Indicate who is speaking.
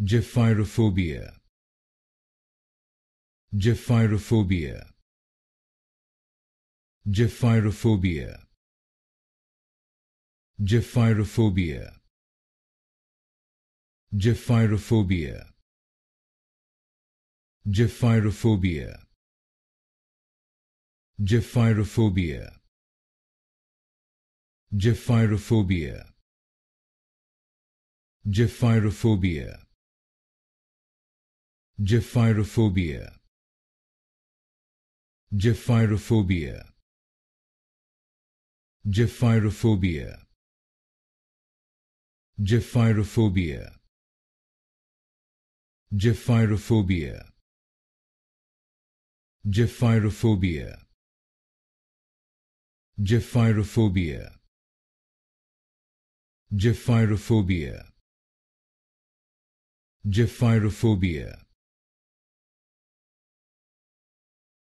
Speaker 1: Gyphirophobia. Gyphirophobia. Gyphirophobia. Gyphirophobia. Gyphirophobia. Gyphirophobia. Gyphirophobia. Gyphirophobia. Gyphirophobia. Japhirophobia Japhirophobia Japhirophobia Japhirophobia Japhirophobia Japhirophobia Japhirophobia Japhirophobia Japhirophobia